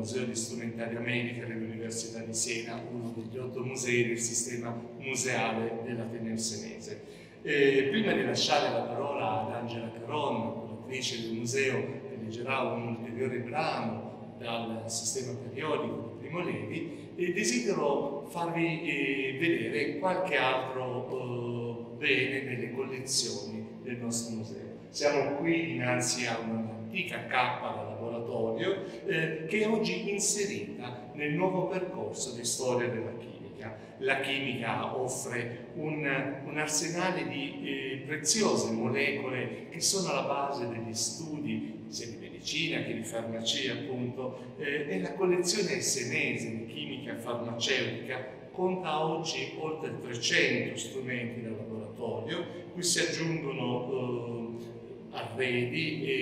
Museo di Strumentari America dell'Università di Siena, uno degli otto musei del sistema museale dell'Ateneo Senese. E prima di lasciare la parola ad Angela Caron, curatrice del museo, che leggerà un ulteriore brano dal sistema periodico di Primo Levi, desidero farvi eh, vedere qualche altro eh, bene nelle collezioni del nostro museo. Siamo qui dinanzi a un'antica cappa della laboratorio eh, che è oggi inserita nel nuovo percorso di storia della chimica. La chimica offre un, un arsenale di eh, preziose molecole che sono alla base degli studi sia di medicina che di farmacia appunto eh, e la collezione senese di chimica farmaceutica conta oggi oltre 300 strumenti da laboratorio, cui si aggiungono eh, arredi e,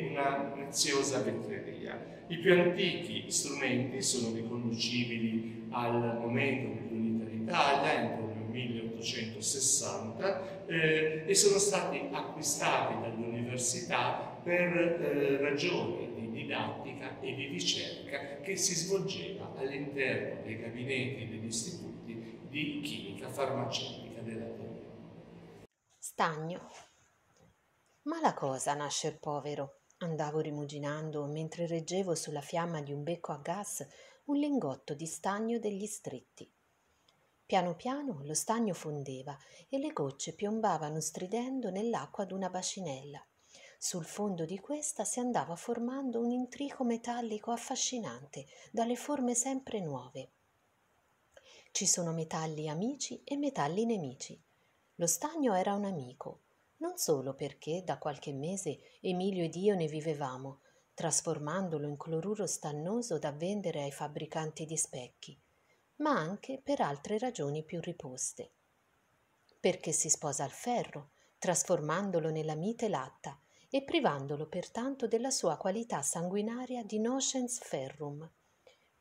e una preziosa vetreria. I più antichi strumenti sono riconducibili al momento dell'Unità d'Italia, intorno al 1860, eh, e sono stati acquistati dall'università per eh, ragioni di didattica e di ricerca che si svolgeva all'interno dei gabinetti degli istituti di chimica farmaceutica della Torino. Stagno. Ma la cosa nascer povero andavo rimuginando mentre reggevo sulla fiamma di un becco a gas un lingotto di stagno degli stretti piano piano lo stagno fondeva e le gocce piombavano stridendo nell'acqua d'una bacinella sul fondo di questa si andava formando un intrico metallico affascinante dalle forme sempre nuove ci sono metalli amici e metalli nemici lo stagno era un amico non solo perché da qualche mese Emilio ed io ne vivevamo, trasformandolo in cloruro stannoso da vendere ai fabbricanti di specchi, ma anche per altre ragioni più riposte. Perché si sposa al ferro, trasformandolo nella mite latta e privandolo pertanto della sua qualità sanguinaria di nocens ferrum,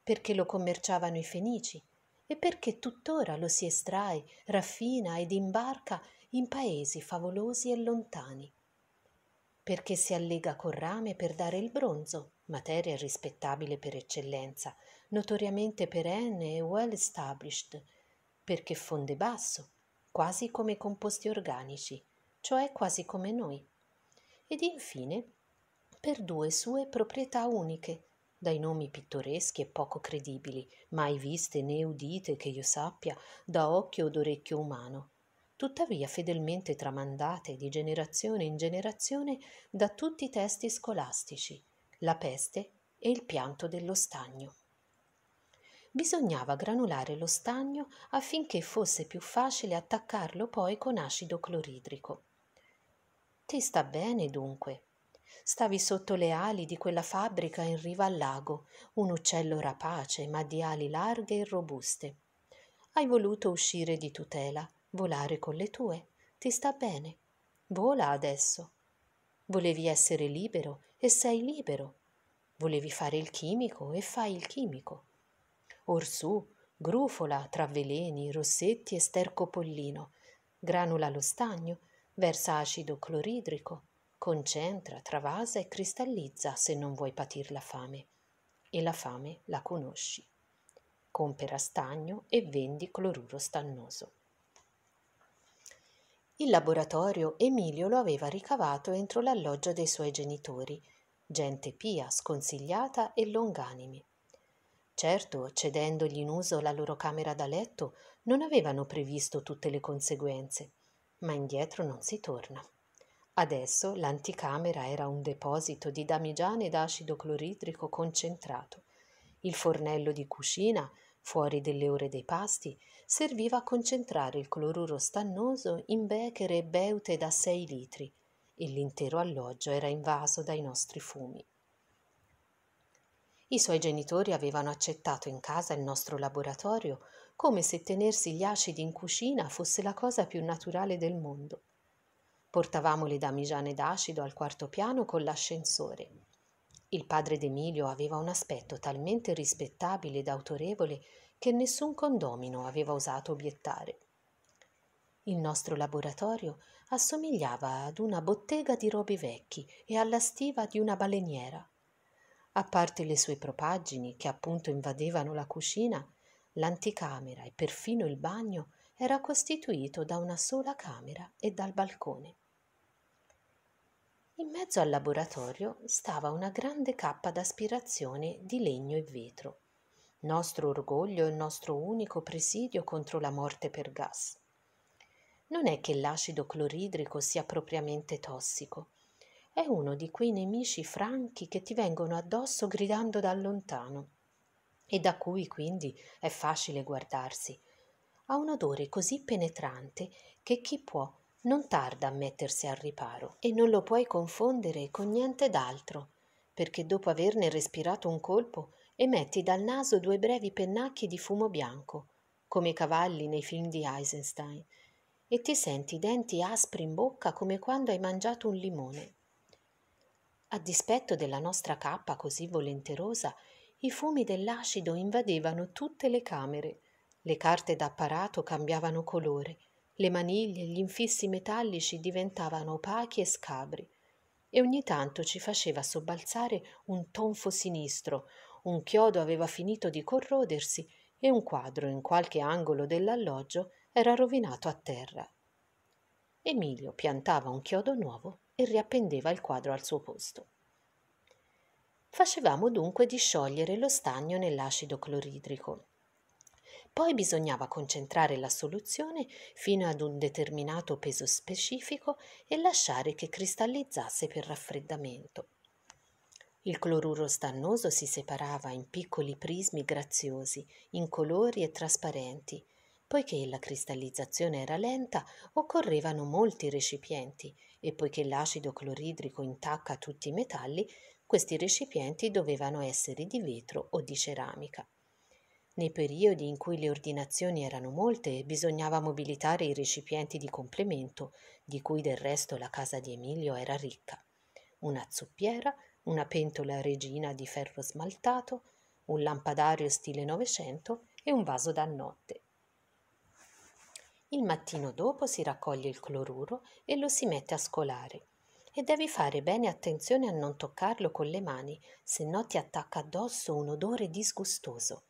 perché lo commerciavano i fenici e perché tuttora lo si estrae, raffina ed imbarca in paesi favolosi e lontani, perché si allega col rame per dare il bronzo, materia rispettabile per eccellenza, notoriamente perenne e well established, perché fonde basso, quasi come composti organici, cioè quasi come noi. Ed infine per due sue proprietà uniche, dai nomi pittoreschi e poco credibili, mai viste né udite che io sappia da occhio od orecchio umano, tuttavia fedelmente tramandate di generazione in generazione da tutti i testi scolastici, la peste e il pianto dello stagno. Bisognava granulare lo stagno affinché fosse più facile attaccarlo poi con acido cloridrico. Ti sta bene dunque. Stavi sotto le ali di quella fabbrica in riva al lago, un uccello rapace ma di ali larghe e robuste. Hai voluto uscire di tutela volare con le tue, ti sta bene. Vola adesso. Volevi essere libero e sei libero. Volevi fare il chimico e fai il chimico. Orsù grufola tra veleni, rossetti e stercopollino, granula lo stagno, versa acido cloridrico, concentra, travasa e cristallizza se non vuoi patir la fame. E la fame la conosci. Compera stagno e vendi cloruro stannoso. Il laboratorio Emilio lo aveva ricavato entro l'alloggio dei suoi genitori, gente pia, sconsigliata e longanimi. Certo, cedendogli in uso la loro camera da letto, non avevano previsto tutte le conseguenze, ma indietro non si torna. Adesso l'anticamera era un deposito di damigiane d'acido cloridrico concentrato. Il fornello di cucina Fuori delle ore dei pasti serviva a concentrare il cloruro stannoso in becher e beute da sei litri e l'intero alloggio era invaso dai nostri fumi. I suoi genitori avevano accettato in casa il nostro laboratorio come se tenersi gli acidi in cucina fosse la cosa più naturale del mondo. Portavamo le damigiane d'acido al quarto piano con l'ascensore il padre d'Emilio aveva un aspetto talmente rispettabile ed autorevole che nessun condomino aveva osato obiettare. Il nostro laboratorio assomigliava ad una bottega di robi vecchi e alla stiva di una baleniera. A parte le sue propaggini che appunto invadevano la cucina, l'anticamera e perfino il bagno era costituito da una sola camera e dal balcone. In mezzo al laboratorio stava una grande cappa d'aspirazione di legno e vetro, nostro orgoglio e nostro unico presidio contro la morte per gas. Non è che l'acido cloridrico sia propriamente tossico, è uno di quei nemici franchi che ti vengono addosso gridando da lontano e da cui quindi è facile guardarsi. Ha un odore così penetrante che chi può non tarda a mettersi al riparo e non lo puoi confondere con niente d'altro, perché dopo averne respirato un colpo emetti dal naso due brevi pennacchi di fumo bianco, come i cavalli nei film di Eisenstein, e ti senti i denti aspri in bocca come quando hai mangiato un limone. A dispetto della nostra cappa così volenterosa, i fumi dell'acido invadevano tutte le camere, le carte d'apparato cambiavano colore, le maniglie, gli infissi metallici diventavano opachi e scabri e ogni tanto ci faceva sobbalzare un tonfo sinistro, un chiodo aveva finito di corrodersi e un quadro in qualche angolo dell'alloggio era rovinato a terra. Emilio piantava un chiodo nuovo e riappendeva il quadro al suo posto. Facevamo dunque di sciogliere lo stagno nell'acido cloridrico. Poi bisognava concentrare la soluzione fino ad un determinato peso specifico e lasciare che cristallizzasse per raffreddamento. Il cloruro stannoso si separava in piccoli prismi graziosi, incolori e trasparenti. Poiché la cristallizzazione era lenta, occorrevano molti recipienti e poiché l'acido cloridrico intacca tutti i metalli, questi recipienti dovevano essere di vetro o di ceramica. Nei periodi in cui le ordinazioni erano molte bisognava mobilitare i recipienti di complemento, di cui del resto la casa di Emilio era ricca. Una zuppiera, una pentola regina di ferro smaltato, un lampadario stile Novecento e un vaso da notte. Il mattino dopo si raccoglie il cloruro e lo si mette a scolare. E devi fare bene attenzione a non toccarlo con le mani, se no ti attacca addosso un odore disgustoso.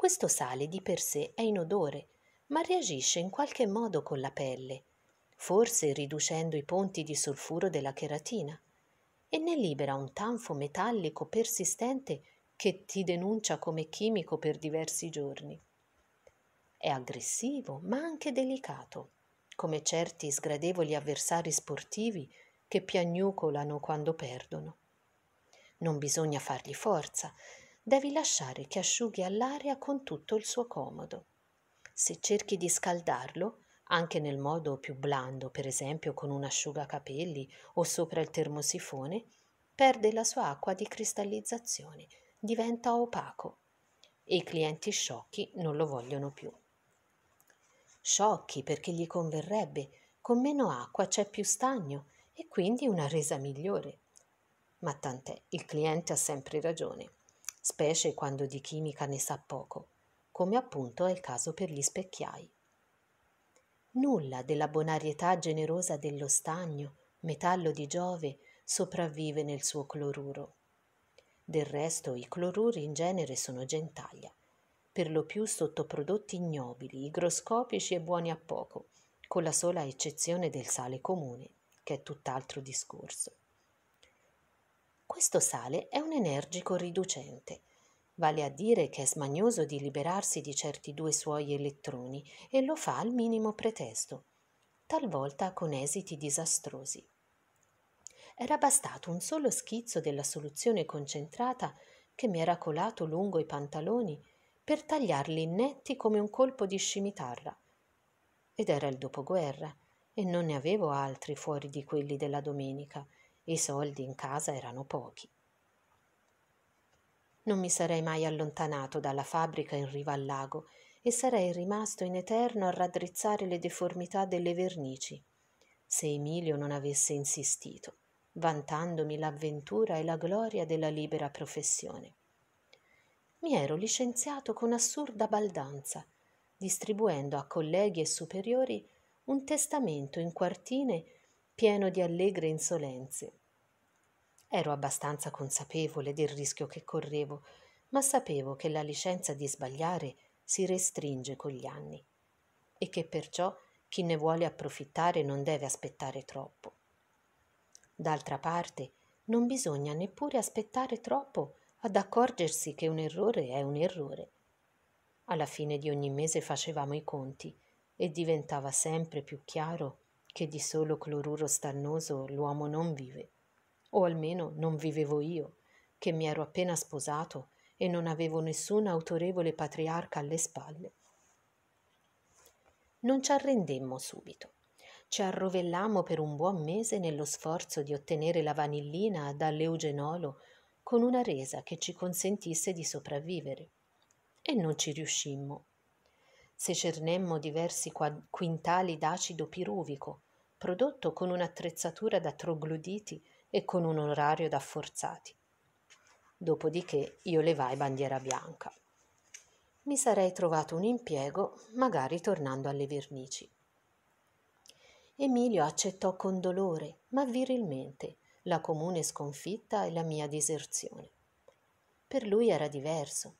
Questo sale di per sé è inodore, ma reagisce in qualche modo con la pelle, forse riducendo i ponti di solfuro della cheratina, e ne libera un tanfo metallico persistente che ti denuncia come chimico per diversi giorni. È aggressivo, ma anche delicato, come certi sgradevoli avversari sportivi che piagnucolano quando perdono. Non bisogna fargli forza, devi lasciare che asciughi all'aria con tutto il suo comodo. Se cerchi di scaldarlo, anche nel modo più blando, per esempio con un asciugacapelli o sopra il termosifone, perde la sua acqua di cristallizzazione, diventa opaco e i clienti sciocchi non lo vogliono più. Sciocchi perché gli converrebbe, con meno acqua c'è più stagno e quindi una resa migliore. Ma tant'è, il cliente ha sempre ragione specie quando di chimica ne sa poco, come appunto è il caso per gli specchiai. Nulla della bonarietà generosa dello stagno, metallo di Giove, sopravvive nel suo cloruro. Del resto i cloruri in genere sono gentaglia, per lo più sottoprodotti ignobili, igroscopici e buoni a poco, con la sola eccezione del sale comune, che è tutt'altro discorso questo sale è un energico riducente, vale a dire che è smagnoso di liberarsi di certi due suoi elettroni e lo fa al minimo pretesto, talvolta con esiti disastrosi. Era bastato un solo schizzo della soluzione concentrata che mi era colato lungo i pantaloni per tagliarli netti come un colpo di scimitarra. Ed era il dopoguerra e non ne avevo altri fuori di quelli della domenica – i soldi in casa erano pochi. Non mi sarei mai allontanato dalla fabbrica in riva al lago e sarei rimasto in eterno a raddrizzare le deformità delle vernici, se Emilio non avesse insistito, vantandomi l'avventura e la gloria della libera professione. Mi ero licenziato con assurda baldanza, distribuendo a colleghi e superiori un testamento in quartine pieno di allegre insolenze. Ero abbastanza consapevole del rischio che correvo, ma sapevo che la licenza di sbagliare si restringe con gli anni e che perciò chi ne vuole approfittare non deve aspettare troppo. D'altra parte, non bisogna neppure aspettare troppo ad accorgersi che un errore è un errore. Alla fine di ogni mese facevamo i conti e diventava sempre più chiaro che di solo cloruro stannoso l'uomo non vive, o almeno non vivevo io, che mi ero appena sposato e non avevo nessun autorevole patriarca alle spalle. Non ci arrendemmo subito. Ci arrovellammo per un buon mese nello sforzo di ottenere la vanillina dall'eugenolo con una resa che ci consentisse di sopravvivere. E non ci riuscimmo se cernemmo diversi quintali d'acido piruvico, prodotto con un'attrezzatura da trogloditi e con un orario da forzati. Dopodiché io levai bandiera bianca. Mi sarei trovato un impiego, magari tornando alle vernici. Emilio accettò con dolore, ma virilmente, la comune sconfitta e la mia diserzione. Per lui era diverso.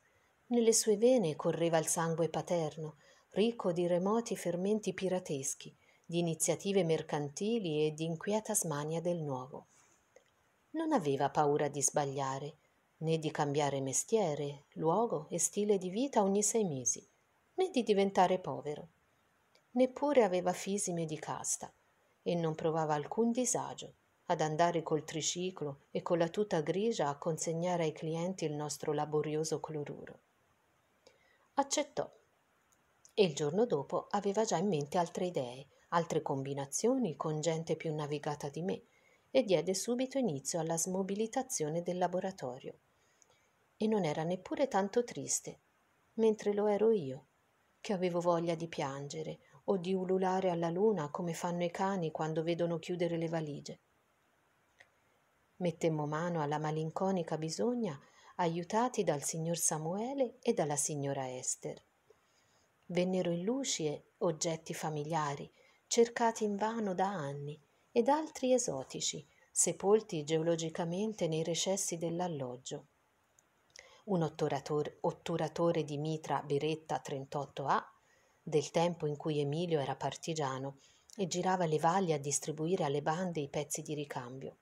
Nelle sue vene correva il sangue paterno ricco di remoti fermenti pirateschi, di iniziative mercantili e di inquieta smania del nuovo. Non aveva paura di sbagliare, né di cambiare mestiere, luogo e stile di vita ogni sei mesi, né di diventare povero. Neppure aveva fisime di casta e non provava alcun disagio ad andare col triciclo e con la tuta grigia a consegnare ai clienti il nostro laborioso cloruro. Accettò e il giorno dopo aveva già in mente altre idee, altre combinazioni con gente più navigata di me e diede subito inizio alla smobilitazione del laboratorio. E non era neppure tanto triste, mentre lo ero io, che avevo voglia di piangere o di ululare alla luna come fanno i cani quando vedono chiudere le valigie. Mettemmo mano alla malinconica bisogna aiutati dal signor Samuele e dalla signora Esther. Vennero in luce oggetti familiari, cercati invano da anni, ed altri esotici, sepolti geologicamente nei recessi dell'alloggio. Un otturatore di mitra Beretta 38A, del tempo in cui Emilio era partigiano e girava le valli a distribuire alle bande i pezzi di ricambio.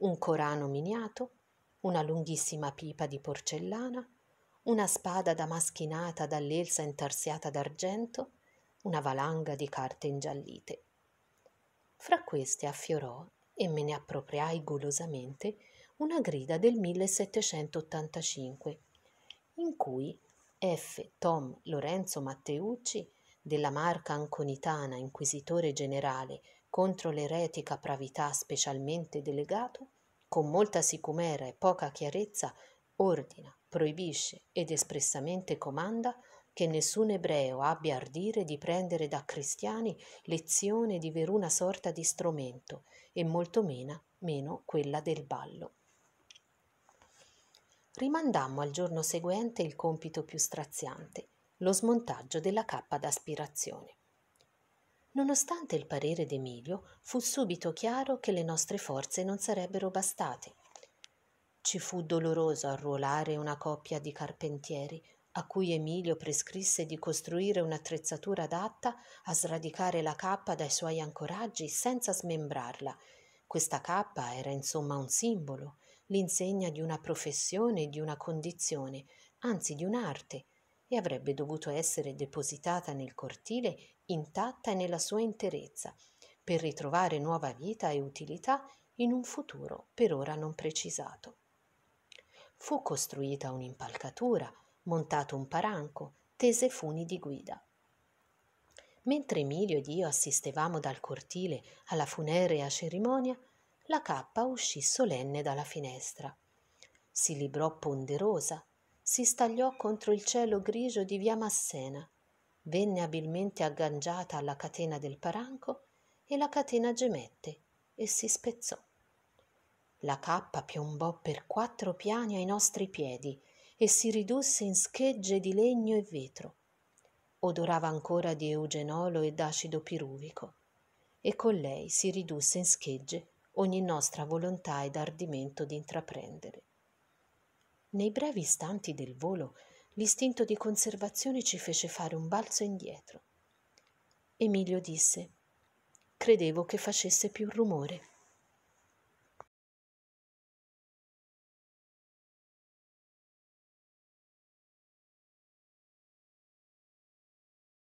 Un corano miniato, una lunghissima pipa di porcellana, una spada damaschinata dall'elsa intarsiata d'argento, una valanga di carte ingiallite. Fra queste affiorò, e me ne appropriai golosamente, una grida del 1785, in cui F. Tom Lorenzo Matteucci, della marca anconitana inquisitore generale contro l'eretica pravità specialmente delegato, con molta sicumera e poca chiarezza, ordina proibisce ed espressamente comanda che nessun ebreo abbia ardire di prendere da cristiani lezione di veruna sorta di strumento e molto meno, meno quella del ballo. Rimandammo al giorno seguente il compito più straziante, lo smontaggio della cappa d'aspirazione. Nonostante il parere d'Emilio, fu subito chiaro che le nostre forze non sarebbero bastate. Ci fu doloroso arruolare una coppia di carpentieri a cui Emilio prescrisse di costruire un'attrezzatura adatta a sradicare la cappa dai suoi ancoraggi senza smembrarla. Questa cappa era insomma un simbolo, l'insegna di una professione, e di una condizione, anzi di un'arte, e avrebbe dovuto essere depositata nel cortile intatta e nella sua interezza, per ritrovare nuova vita e utilità in un futuro per ora non precisato. Fu costruita un'impalcatura, montato un paranco, tese funi di guida. Mentre Emilio ed io assistevamo dal cortile alla funerea cerimonia, la cappa uscì solenne dalla finestra. Si librò ponderosa, si stagliò contro il cielo grigio di via Massena, venne abilmente agganciata alla catena del paranco e la catena gemette e si spezzò. La cappa piombò per quattro piani ai nostri piedi e si ridusse in schegge di legno e vetro. Odorava ancora di eugenolo ed acido piruvico, e con lei si ridusse in schegge ogni nostra volontà ed ardimento di intraprendere. Nei brevi istanti del volo, l'istinto di conservazione ci fece fare un balzo indietro. Emilio disse: Credevo che facesse più rumore.